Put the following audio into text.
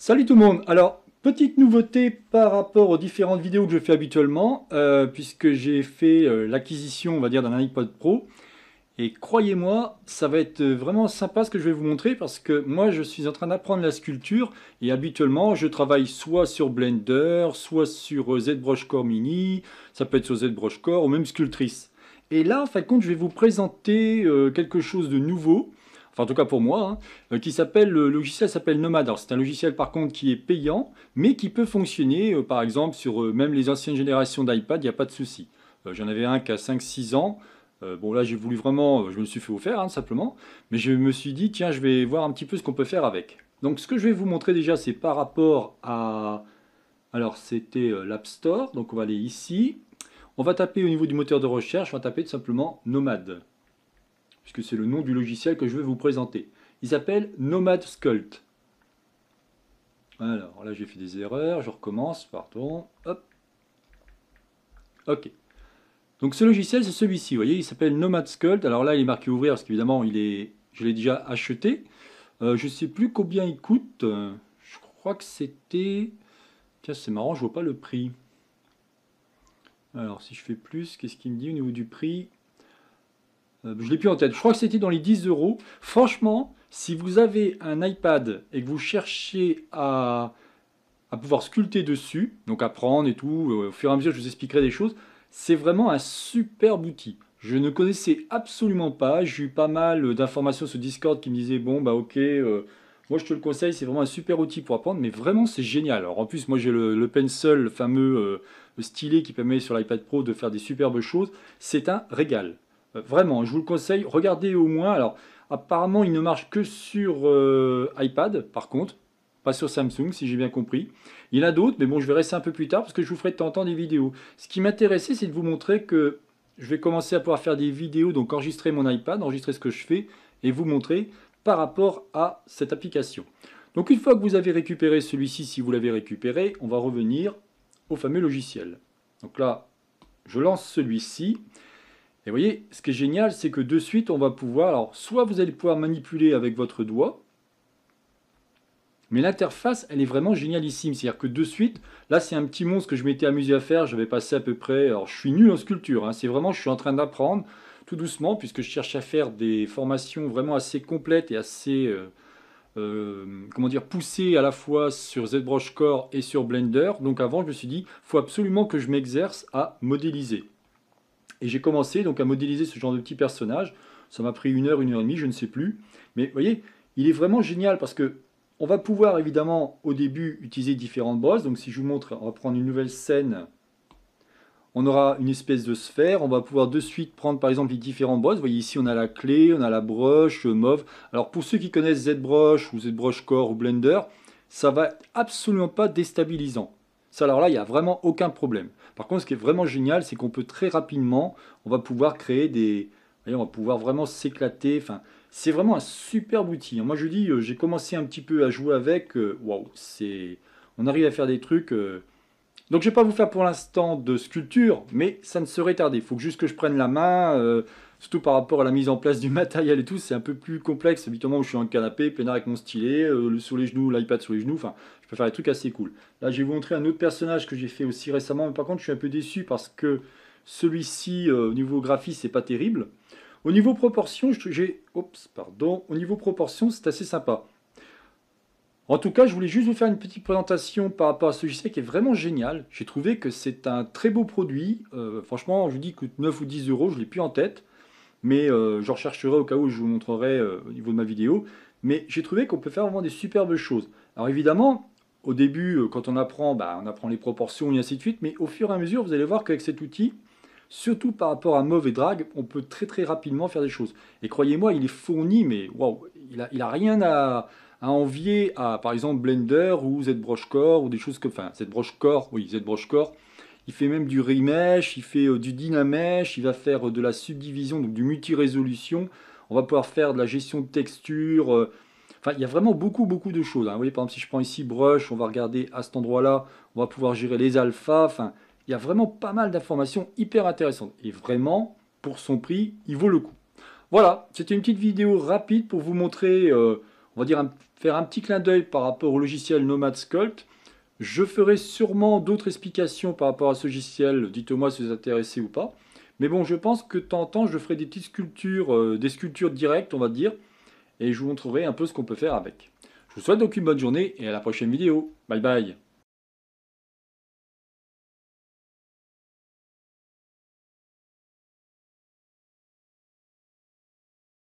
Salut tout le monde Alors, petite nouveauté par rapport aux différentes vidéos que je fais habituellement, euh, puisque j'ai fait euh, l'acquisition, on va dire, d'un iPod Pro. Et croyez-moi, ça va être euh, vraiment sympa ce que je vais vous montrer parce que moi je suis en train d'apprendre la sculpture et habituellement je travaille soit sur Blender, soit sur ZBrush Core Mini, ça peut être sur ZBrush Core ou même Sculptrice. Et là en fin de compte je vais vous présenter quelque chose de nouveau en tout cas pour moi, hein, euh, qui s'appelle, le logiciel s'appelle Nomad. Alors c'est un logiciel par contre qui est payant, mais qui peut fonctionner euh, par exemple sur euh, même les anciennes générations d'iPad, il n'y a pas de souci. J'en avais un qui a 5-6 ans. bon là j'ai voulu vraiment, je me suis fait offert hein, simplement, mais je me suis dit tiens je vais voir un petit peu ce qu'on peut faire avec. Donc ce que je vais vous montrer déjà c'est par rapport à... Alors c'était l'App Store, donc on va aller ici. On va taper au niveau du moteur de recherche, on va taper tout simplement Nomad puisque c'est le nom du logiciel que je vais vous présenter. Il s'appelle Nomad Sculpt. Alors là, j'ai fait des erreurs, je recommence, pardon, hop. Ok. Donc ce logiciel, c'est celui-ci, vous voyez, il s'appelle Nomad Sculpt. Alors là, il est marqué ouvrir parce qu'évidemment, il est, je l'ai déjà acheté. Euh, je ne sais plus combien il coûte. Je crois que c'était... Tiens, c'est marrant, je ne vois pas le prix. Alors, si je fais plus, qu'est-ce qu'il me dit au niveau du prix euh, je l'ai plus en tête, je crois que c'était dans les 10 euros. Franchement, si vous avez un iPad et que vous cherchez à, pouvoir sculpter dessus, donc apprendre et tout, euh, au fur et à mesure je vous expliquerai des choses, c'est vraiment un superbe outil. Je ne connaissais absolument pas, j'ai eu pas mal d'informations sur Discord qui me disaient bon bah ok, euh, moi je te le conseille, c'est vraiment un super outil pour apprendre, mais vraiment c'est génial. Alors en plus moi j'ai le, pencil, fameux le stylet qui permet sur l'iPad Pro de faire des superbes choses, c'est un régal. Euh, vraiment, je vous le conseille. Regardez au moins. Alors, apparemment, il ne marche que sur euh, iPad, par contre. Pas sur Samsung, si j'ai bien compris. Il y en a d'autres, mais bon, je verrai ça un peu plus tard parce que je vous ferai de en temps des vidéos. Ce qui m'intéressait, c'est de vous montrer que je vais commencer à pouvoir faire des vidéos, donc enregistrer mon iPad, enregistrer ce que je fais et vous montrer par rapport à cette application. Donc une fois que vous avez récupéré celui-ci, si vous l'avez récupéré, on va revenir au fameux logiciel. Donc là, je lance celui-ci. Et vous voyez, ce qui est génial, c'est que de suite, on va pouvoir, alors soit vous allez pouvoir manipuler avec votre doigt, mais l'interface, elle est vraiment génialissime. C'est-à-dire que de suite, là, c'est un petit monstre que je m'étais amusé à faire. J'avais passé à peu près... Alors, je suis nul en sculpture. Hein. C'est vraiment, je suis en train d'apprendre tout doucement, puisque je cherche à faire des formations vraiment assez complètes et assez... Euh, euh, comment dire, poussées à la fois sur ZBrush Core et sur Blender. Donc avant, je me suis dit, faut absolument que je m'exerce à modéliser. Et j'ai commencé donc à modéliser ce genre de petit personnage. Ça m'a pris une heure, une heure et demie, je ne sais plus. Mais vous voyez, il est vraiment génial parce que on va pouvoir évidemment au début utiliser différentes bosses. Donc si je vous montre, on va prendre une nouvelle scène. On aura une espèce de sphère. On va pouvoir de suite prendre par exemple les différentes brosses. Vous voyez ici, on a la clé, on a la broche mauve. Alors pour ceux qui connaissent ZBrush ou ZBrush Core ou Blender, ça va absolument pas déstabilisant alors là, il n'y a vraiment aucun problème. Par contre, ce qui est vraiment génial, c'est qu'on peut très rapidement, on va pouvoir créer des... on va pouvoir vraiment s'éclater. Enfin, c'est vraiment un superbe outil. Moi, je dis, euh, j'ai commencé un petit peu à jouer avec. Euh, waouh, c'est... On arrive à faire des trucs... Euh. Donc, je ne vais pas vous faire pour l'instant de sculpture, mais ça ne serait tardé. Il faut juste que je prenne la main surtout par rapport à la mise en place du matériel et tout, c'est un peu plus complexe. Habituellement, je suis en canapé, peinard avec mon stylet, euh, sur les genoux, l'iPad sur les genoux, enfin, je peux faire des trucs assez cool. Là, je vais vous montrer un autre personnage que j'ai fait aussi récemment, mais par contre, je suis un peu déçu parce que celui-ci, euh, au niveau graphique, c'est pas terrible. Au niveau proportion, j'ai... Oups, pardon. Au niveau proportion, c'est assez sympa. En tout cas, je voulais juste vous faire une petite présentation par rapport à ce sais qui est vraiment génial. J'ai trouvé que c'est un très beau produit. Euh, franchement, je vous dis que coûte 9 ou 10 euros, je ne l'ai plus en tête mais euh, je rechercherai au cas où je vous montrerai euh, au niveau de ma vidéo. Mais j'ai trouvé qu'on peut faire vraiment des superbes choses. Alors évidemment, au début, euh, quand on apprend, bah, on apprend les proportions et ainsi de suite, mais au fur et à mesure, vous allez voir qu'avec cet outil, surtout par rapport à mauvais drag, on peut très très rapidement faire des choses. Et croyez-moi, il est fourni, mais waouh, il n'a rien à, envier à par exemple Blender ou Core ou des choses que, enfin Core. oui ZBrushCore, il fait même du remesh, il fait euh, du dynamesh, il va faire euh, de la subdivision, donc du multi-résolution. On va pouvoir faire de la gestion de texture. Euh, enfin, il y a vraiment beaucoup, beaucoup de choses. Hein. Vous voyez, par exemple, si je prends ici Brush, on va regarder à cet endroit-là, on va pouvoir gérer les alphas. Enfin, il y a vraiment pas mal d'informations hyper intéressantes. Et vraiment, pour son prix, il vaut le coup. Voilà, c'était une petite vidéo rapide pour vous montrer, on va dire, faire un petit clin d'œil par rapport au logiciel Nomad Sculpt. Je ferai sûrement d'autres explications par rapport à ce logiciel, dites-moi si vous êtes ou pas. Mais bon, je pense que de temps en temps, je ferai des petites sculptures, euh, des sculptures directes, on va dire, et je vous montrerai un peu ce qu'on peut faire avec. Je vous souhaite donc une bonne journée et à la prochaine vidéo. Bye bye